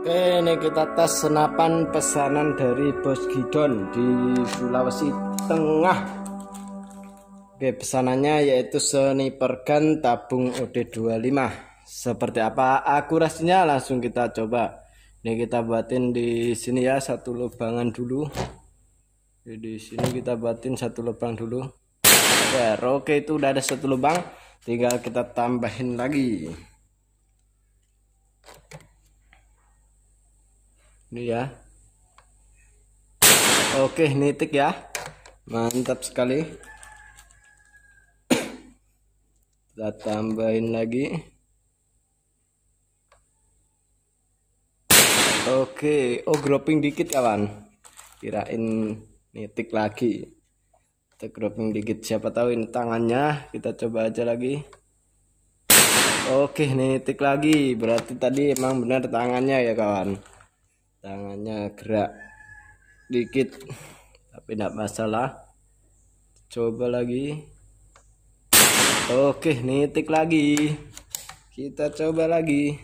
Oke, ini kita tes senapan pesanan dari Bos Gidon di Sulawesi Tengah. Oke, pesanannya yaitu sniper gun tabung OD25. Seperti apa akurasinya langsung kita coba. Ini kita buatin di sini ya satu lubangan dulu. Jadi di sini kita buatin satu lubang dulu. Oke, oke itu udah ada satu lubang, tinggal kita tambahin lagi. ini ya oke nitik ya mantap sekali kita tambahin lagi oke oh groping dikit kawan kirain nitik lagi kita groping dikit siapa tahu ini tangannya kita coba aja lagi oke nitik lagi berarti tadi emang benar tangannya ya kawan tangannya gerak dikit tapi tidak masalah coba lagi oke nitik lagi kita coba lagi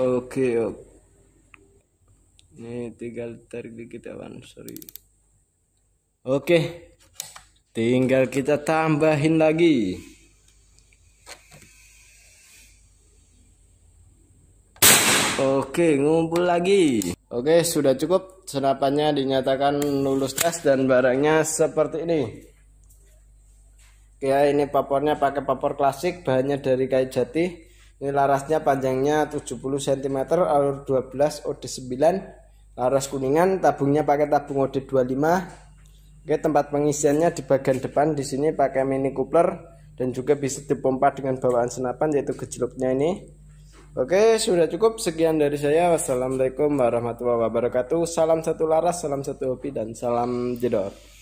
oke oke ini tinggal tarik dikit awan sorry oke tinggal kita tambahin lagi Oke, ngumpul lagi. Oke, sudah cukup. Senapannya dinyatakan lulus tes dan barangnya seperti ini. Oke, ya, ini papornya pakai papor klasik, bahannya dari kayu jati. Ini larasnya panjangnya 70 cm, alur 12, OD 9. Laras kuningan, tabungnya pakai tabung OD 25. Oke, tempat pengisiannya di bagian depan. Di sini pakai mini coupler dan juga bisa dipompa dengan bawaan senapan yaitu gejloknya ini. Oke, sudah cukup. Sekian dari saya. Wassalamualaikum warahmatullahi wabarakatuh. Salam satu laras, salam satu hobi, dan salam jedor.